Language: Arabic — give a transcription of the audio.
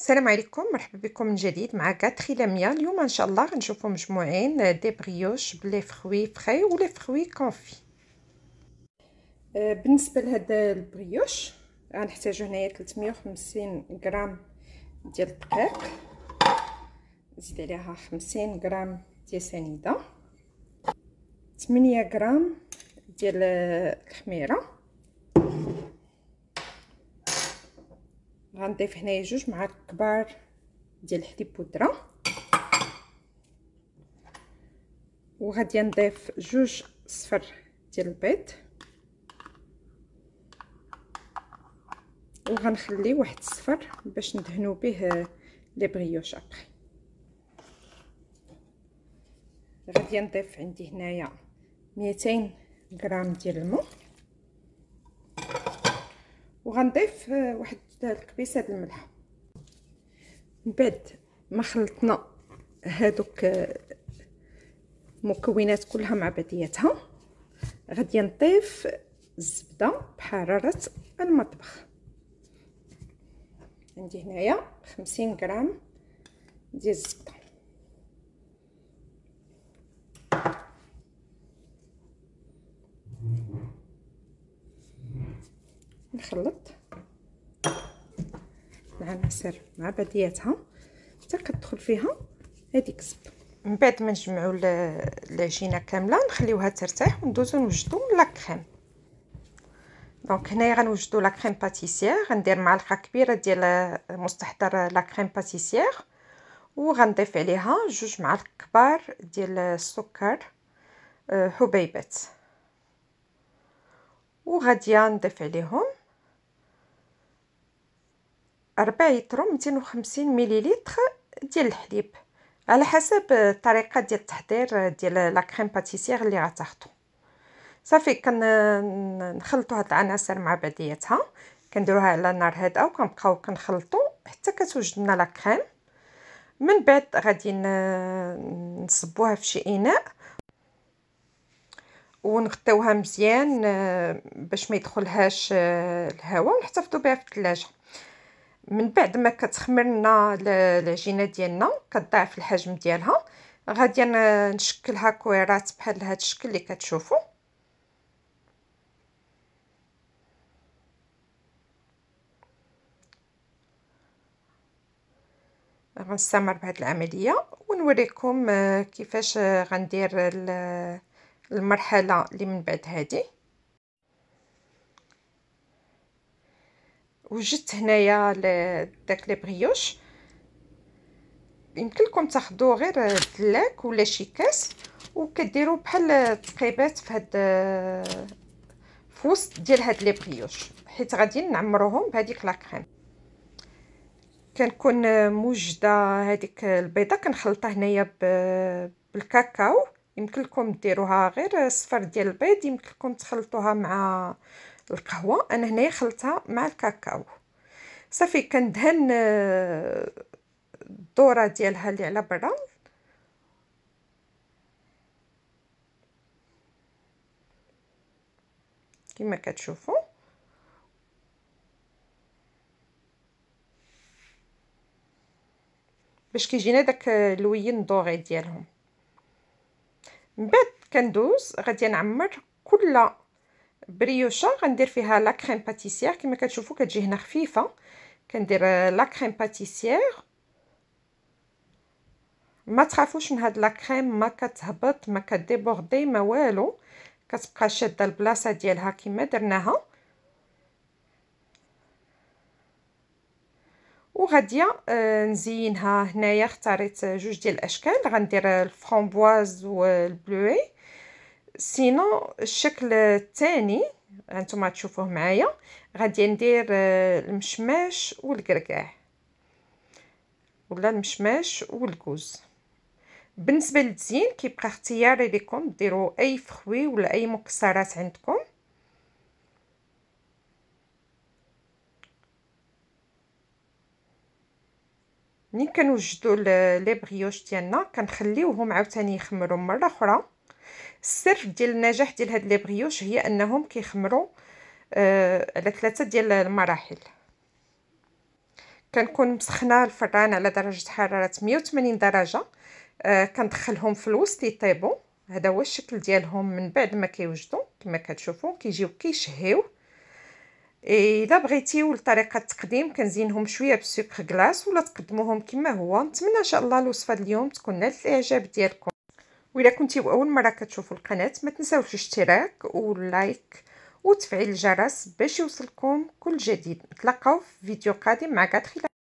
السلام عليكم مرحبا بكم من جديد مع كاتريلاميا اليوم ان شاء الله غنشوفوا مجموعين دي بريوش بلي فخوي فخي ولي فخوي كونفي أه، بالنسبه لهاد البريوش غنحتاجو هنايا 350 غرام ديال الدقيق نزيد عليها 50 غرام ديال سنيده 8 غرام ديال الخميره غنضيف هنايا جوج معالق كبار ديال الحليب بودره وغادي نضيف جوج صفر ديال البيض وغنخلي واحد الصفر باش ندهنو به لي بريوش ابري غادي نضيف عندي هنايا 200 غرام ديال الماء وغنضيف واحد زدت هاد الكبيسه الملح من بعد ما خلطنا هادوك المكونات كلها مع بعضياتها غادي نضيف الزبده بحراره المطبخ عندي هنايا خمسين غرام ديال الزبده نخلط العناصر مع بعضياتها حتى كتدخل فيها هذيك الزبده من بعد ما نجمعوا العجينه كامله نخليوها ترتاح وندوزو نوجدو لا كريم دونك هنايا غنوجدو لا كريم باتيسيير غندير معلقه كبيره ديال مستحضر لا كريم باتيسيير وغنضيف عليها جوج معالق كبار ديال السكر آه، حبيبات وغادي نضيف عليهم 4 لتر 250 وخمسين مليليتر ديال الحليب على حسب الطريقه ديال التحضير ديال لا كريم باتيسير اللي غتاخذوا صافي كنخلطوا هاد العناصر مع بعضياتها كنديروها على النار هادئه وكنبقاو كنخلطو حتى كتوجد لنا لا كريم من بعد غادي نصبوها في شي اناء ونغطيوها مزيان باش ما يدخلهاش الهواء ونحتفظوا بها في الثلاجه من بعد ما كتخمرنا العجينه ديالنا كتضاعف الحجم ديالها غادي نشكلها كويرات بحال هذا الشكل اللي كتشوفوا غنستمر بهاد العمليه ونوريكم آه، كيفاش آه، غندير المرحله اللي من بعد هذه وجدت هنايا داك لي بريوش يمكن لكم تاخذوا غير دلاك ولا شي كاس وكديروا بحال التقيبات في هاد في وسط ديال هاد لي بريوش حيت غادي نعمروهم بهذيك لا كريم كنكون موجده هذيك البيضه كنخلطها هنايا بالكاكاو يمكن لكم ديروها غير صفر ديال البيض يمكن لكم تخلطوها مع القهوه انا هنايا خلطها مع الكاكاو صافي كندهن آه، الدورة ديالها اللي على برا كما كتشوفوا باش كيجينا داك اللوين دوغي ديالهم من بعد كندوز غادي نعمر كل بريوشه غندير فيها لا كريم باتيسيير كما كتشوفوا كتجي هنا خفيفه كندير آه، لا كريم باتيسيير ما تخافوش من هاد لا كريم ما كتهبط ما كديبوردي ما والو كتبقى شاده البلاصه ديالها كما درناها وغادي آه، نزينها هنايا اختاريت جوج ديال الاشكال غندير آه، الفرامبواز والبلوي سينو الشكل الثاني هانتوما تشوفوه معايا غادي ندير آه، المشماش والكركاع ولا المشماش والكوز بالنسبه للتزيين كيبقى اختياري لكم ديروا اي فخوي ولا اي مكسرات عندكم ملي كنوجدوا لي بريوش ديالنا كنخليوهم عاوتاني يخمروا مره اخرى السر ديال النجاح ديال هاد لي بريوش هي انهم كيخمروا آه على ثلاثه ديال المراحل كنكون مسخنه الفران على درجه حراره 180 درجه آه كندخلهم في الوسط يطيبوا هذا هو الشكل ديالهم من بعد ما كيوجدوا كما كتشوفوا كيجيو كيشهيو اذا بغيتيو لطريقه التقديم كنزينهم شويه بسكر كلاص ولا تقدموهم كما هو نتمنى ان شاء الله الوصفه اليوم تكون نالت الاعجاب ديالكم وإلا كنتي أول مرة كتشوفوا القناة ما تنساوش الاشتراك واللايك وتفعيل الجرس باش يوصلكم كل جديد نتلاقاو في فيديو قادم مع كاتخيلا